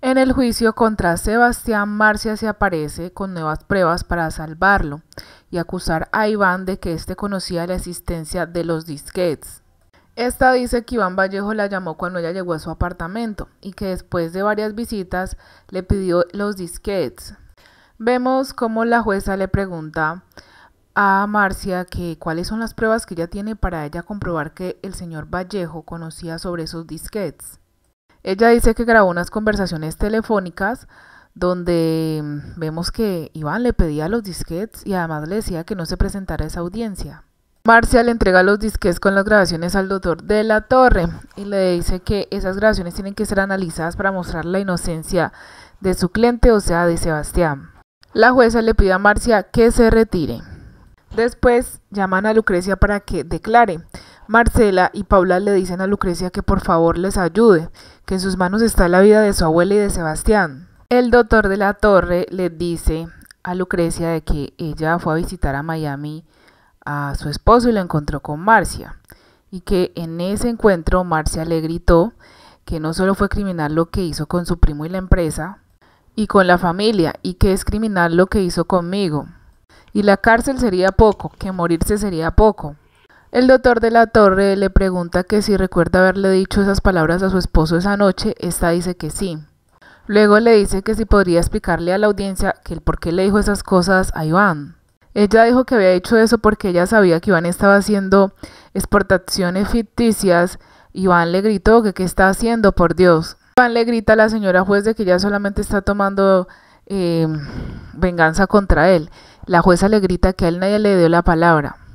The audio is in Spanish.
En el juicio contra Sebastián Marcia se aparece con nuevas pruebas para salvarlo y acusar a Iván de que éste conocía la existencia de los disquets. Esta dice que Iván Vallejo la llamó cuando ella llegó a su apartamento y que después de varias visitas le pidió los disquets. Vemos cómo la jueza le pregunta a Marcia que cuáles son las pruebas que ella tiene para ella comprobar que el señor Vallejo conocía sobre esos disquets. Ella dice que grabó unas conversaciones telefónicas donde mm, vemos que Iván le pedía los disquets y además le decía que no se presentara a esa audiencia. Marcia le entrega los disquets con las grabaciones al doctor de la Torre y le dice que esas grabaciones tienen que ser analizadas para mostrar la inocencia de su cliente, o sea, de Sebastián. La jueza le pide a Marcia que se retire. Después llaman a Lucrecia para que declare. Marcela y Paula le dicen a Lucrecia que por favor les ayude, que en sus manos está la vida de su abuela y de Sebastián. El doctor de la torre le dice a Lucrecia de que ella fue a visitar a Miami a su esposo y lo encontró con Marcia, y que en ese encuentro Marcia le gritó que no solo fue criminal lo que hizo con su primo y la empresa, y con la familia, y que es criminal lo que hizo conmigo. Y la cárcel sería poco, que morirse sería poco, el doctor de la torre le pregunta que si recuerda haberle dicho esas palabras a su esposo esa noche, esta dice que sí. Luego le dice que si podría explicarle a la audiencia que el por qué le dijo esas cosas a Iván. Ella dijo que había hecho eso porque ella sabía que Iván estaba haciendo exportaciones ficticias. Iván le gritó que qué está haciendo, por Dios. Iván le grita a la señora juez de que ya solamente está tomando eh, venganza contra él. La jueza le grita que a él nadie le dio la palabra.